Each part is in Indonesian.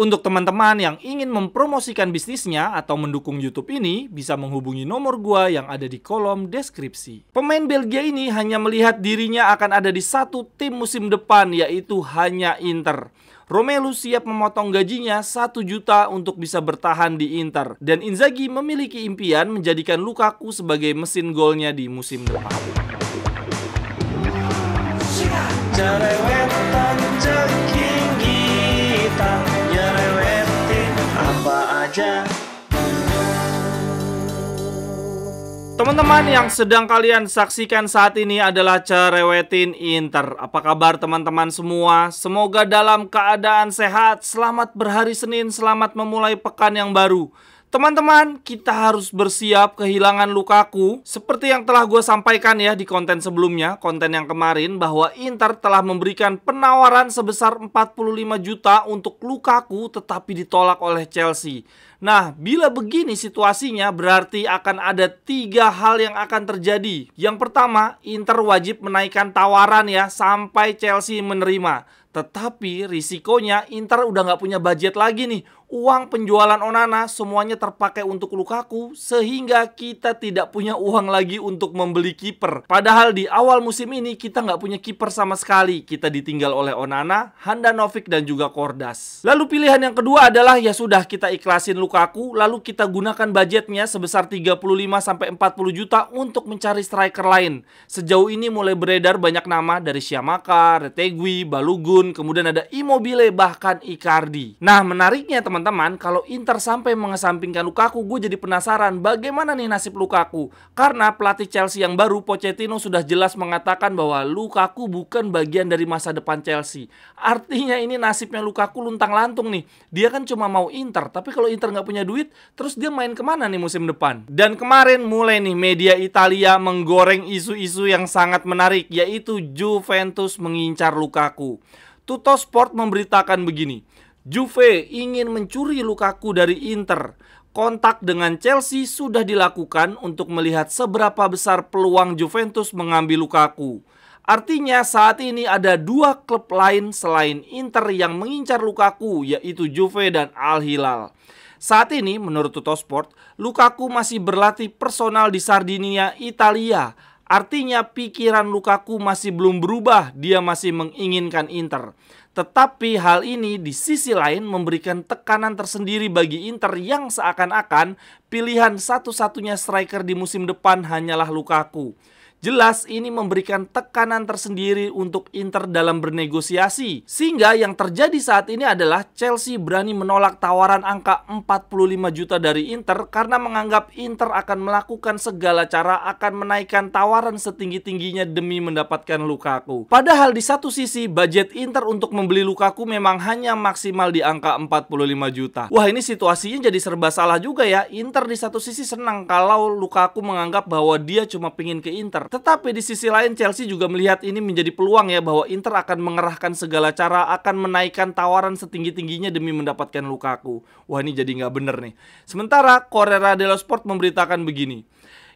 Untuk teman-teman yang ingin mempromosikan bisnisnya atau mendukung YouTube ini, bisa menghubungi nomor gua yang ada di kolom deskripsi. Pemain Belgia ini hanya melihat dirinya akan ada di satu tim musim depan, yaitu hanya Inter. Romelu siap memotong gajinya 1 juta untuk bisa bertahan di Inter. Dan Inzaghi memiliki impian menjadikan Lukaku sebagai mesin golnya di musim depan. Teman-teman yang sedang kalian saksikan saat ini adalah cerewetin Inter. Apa kabar teman-teman semua? Semoga dalam keadaan sehat, selamat berhari Senin, selamat memulai pekan yang baru. Teman-teman, kita harus bersiap kehilangan Lukaku. Seperti yang telah gue sampaikan ya di konten sebelumnya, konten yang kemarin, bahwa Inter telah memberikan penawaran sebesar 45 juta untuk Lukaku tetapi ditolak oleh Chelsea. Nah, bila begini situasinya berarti akan ada tiga hal yang akan terjadi. Yang pertama, Inter wajib menaikkan tawaran ya sampai Chelsea menerima. Tetapi risikonya Inter udah nggak punya budget lagi nih. Uang penjualan Onana semuanya terpakai untuk Lukaku sehingga kita tidak punya uang lagi untuk membeli kiper. Padahal di awal musim ini kita nggak punya kiper sama sekali. Kita ditinggal oleh Onana, Handanovic dan juga Kordas. Lalu pilihan yang kedua adalah ya sudah kita ikhlasin Lukaku lalu kita gunakan budgetnya sebesar 35 40 juta untuk mencari striker lain. Sejauh ini mulai beredar banyak nama dari Siamaka, Retegui, Balugun kemudian ada Immobile, bahkan Icardi. Nah, menariknya teman-teman, kalau Inter sampai mengesampingkan Lukaku, gue jadi penasaran bagaimana nih nasib Lukaku. Karena pelatih Chelsea yang baru, Pochettino sudah jelas mengatakan bahwa Lukaku bukan bagian dari masa depan Chelsea. Artinya ini nasibnya Lukaku luntang lantung nih. Dia kan cuma mau Inter, tapi kalau Inter nggak punya duit, terus dia main kemana nih musim depan? Dan kemarin mulai nih media Italia menggoreng isu-isu yang sangat menarik, yaitu Juventus mengincar Lukaku. Tuto Sport memberitakan begini. Juve ingin mencuri Lukaku dari Inter. Kontak dengan Chelsea sudah dilakukan untuk melihat seberapa besar peluang Juventus mengambil Lukaku. Artinya saat ini ada dua klub lain selain Inter yang mengincar Lukaku yaitu Juve dan Al Hilal. Saat ini menurut Sport, Lukaku masih berlatih personal di Sardinia, Italia Artinya pikiran Lukaku masih belum berubah, dia masih menginginkan Inter. Tetapi hal ini di sisi lain memberikan tekanan tersendiri bagi Inter yang seakan-akan pilihan satu-satunya striker di musim depan hanyalah Lukaku. Jelas ini memberikan tekanan tersendiri untuk Inter dalam bernegosiasi. Sehingga yang terjadi saat ini adalah Chelsea berani menolak tawaran angka 45 juta dari Inter karena menganggap Inter akan melakukan segala cara akan menaikkan tawaran setinggi-tingginya demi mendapatkan Lukaku. Padahal di satu sisi budget Inter untuk membeli Lukaku memang hanya maksimal di angka 45 juta. Wah ini situasinya jadi serba salah juga ya. Inter di satu sisi senang kalau Lukaku menganggap bahwa dia cuma pingin ke Inter. Tetapi di sisi lain Chelsea juga melihat ini menjadi peluang ya bahwa Inter akan mengerahkan segala cara akan menaikkan tawaran setinggi-tingginya demi mendapatkan Lukaku. Wah ini jadi nggak bener nih. Sementara Correra dello Sport memberitakan begini.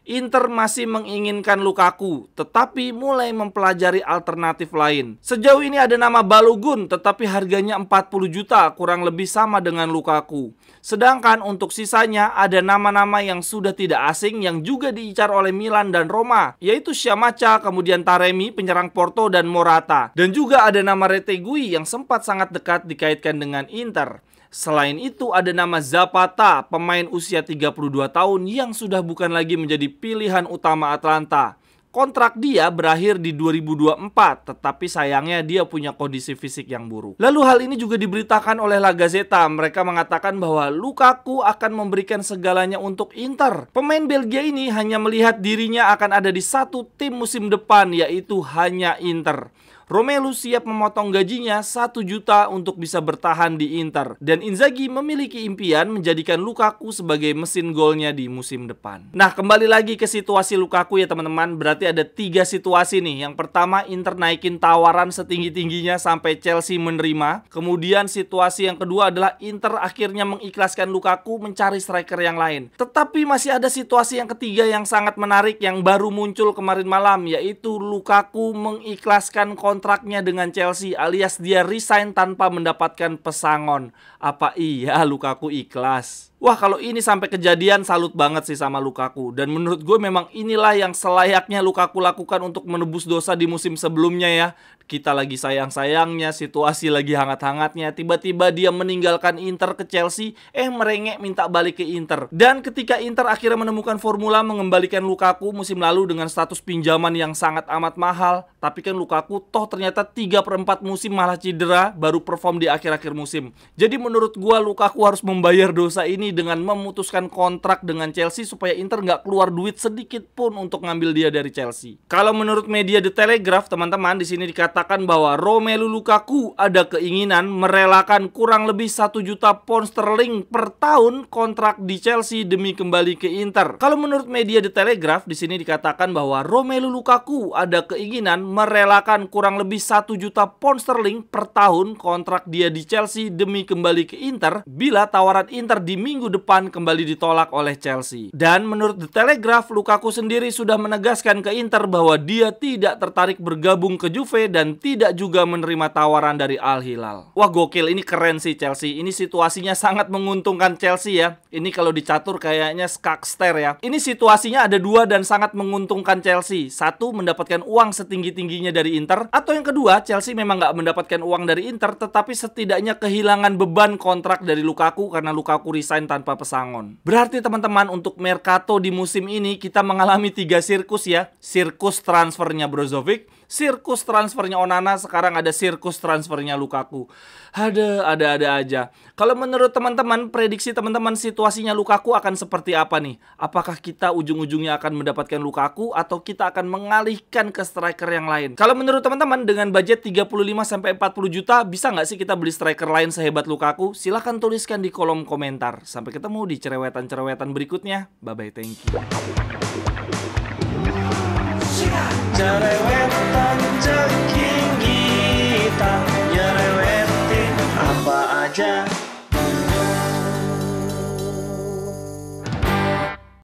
Inter masih menginginkan Lukaku, tetapi mulai mempelajari alternatif lain. Sejauh ini ada nama Balogun, tetapi harganya 40 juta, kurang lebih sama dengan Lukaku. Sedangkan untuk sisanya ada nama-nama yang sudah tidak asing yang juga diincar oleh Milan dan Roma, yaitu Siamaca, kemudian Taremi, penyerang Porto, dan Morata. Dan juga ada nama Retegui yang sempat sangat dekat dikaitkan dengan Inter. Selain itu ada nama Zapata, pemain usia 32 tahun yang sudah bukan lagi menjadi pilihan utama Atlanta. Kontrak dia berakhir di 2024, tetapi sayangnya dia punya kondisi fisik yang buruk. Lalu hal ini juga diberitakan oleh La Gazzetta. Mereka mengatakan bahwa Lukaku akan memberikan segalanya untuk Inter. Pemain Belgia ini hanya melihat dirinya akan ada di satu tim musim depan, yaitu hanya Inter. Romelu siap memotong gajinya 1 juta untuk bisa bertahan di Inter. Dan Inzaghi memiliki impian menjadikan Lukaku sebagai mesin golnya di musim depan. Nah, kembali lagi ke situasi Lukaku ya teman-teman. Berarti ada tiga situasi nih. Yang pertama, Inter naikin tawaran setinggi-tingginya sampai Chelsea menerima. Kemudian situasi yang kedua adalah Inter akhirnya mengikhlaskan Lukaku mencari striker yang lain. Tetapi masih ada situasi yang ketiga yang sangat menarik yang baru muncul kemarin malam, yaitu Lukaku mengikhlaskan kontrak kontraknya dengan Chelsea alias dia resign tanpa mendapatkan pesangon. Apa iya Lukaku ikhlas? Wah kalau ini sampai kejadian salut banget sih sama Lukaku Dan menurut gue memang inilah yang selayaknya Lukaku lakukan untuk menebus dosa di musim sebelumnya ya Kita lagi sayang-sayangnya, situasi lagi hangat-hangatnya Tiba-tiba dia meninggalkan Inter ke Chelsea Eh merengek minta balik ke Inter Dan ketika Inter akhirnya menemukan formula mengembalikan Lukaku musim lalu Dengan status pinjaman yang sangat amat mahal Tapi kan Lukaku toh ternyata 3 per 4 musim malah cedera Baru perform di akhir-akhir musim Jadi menurut gue Lukaku harus membayar dosa ini dengan memutuskan kontrak dengan Chelsea supaya Inter nggak keluar duit sedikit pun untuk ngambil dia dari Chelsea. Kalau menurut media The Telegraph, teman-teman, di sini dikatakan bahwa Romelu Lukaku ada keinginan merelakan kurang lebih satu juta pound sterling per tahun kontrak di Chelsea demi kembali ke Inter. Kalau menurut media The Telegraph, di sini dikatakan bahwa Romelu Lukaku ada keinginan merelakan kurang lebih satu juta pound sterling per tahun kontrak dia di Chelsea demi kembali ke Inter bila tawaran Inter di minggu depan kembali ditolak oleh Chelsea. Dan menurut The Telegraph, Lukaku sendiri sudah menegaskan ke Inter bahwa dia tidak tertarik bergabung ke Juve dan tidak juga menerima tawaran dari Al Hilal. Wah gokil, ini keren sih Chelsea. Ini situasinya sangat menguntungkan Chelsea ya. Ini kalau dicatur kayaknya skakster ya. Ini situasinya ada dua dan sangat menguntungkan Chelsea. Satu, mendapatkan uang setinggi-tingginya dari Inter. Atau yang kedua, Chelsea memang nggak mendapatkan uang dari Inter, tetapi setidaknya kehilangan beban kontrak dari Lukaku karena Lukaku resign tanpa pesangon. Berarti teman-teman untuk Mercato di musim ini kita mengalami tiga sirkus ya. Sirkus transfernya Brozovic, sirkus transfernya Onana, sekarang ada sirkus transfernya Lukaku. Ada, ada, ada aja. Kalau menurut teman-teman, prediksi teman-teman situasinya Lukaku akan seperti apa nih? Apakah kita ujung-ujungnya akan mendapatkan Lukaku atau kita akan mengalihkan ke striker yang lain? Kalau menurut teman-teman, dengan budget 35-40 juta, bisa nggak sih kita beli striker lain sehebat Lukaku? Silahkan tuliskan di kolom komentar. Sampai ketemu di cerewetan-cerewetan berikutnya. Bye-bye, thank you.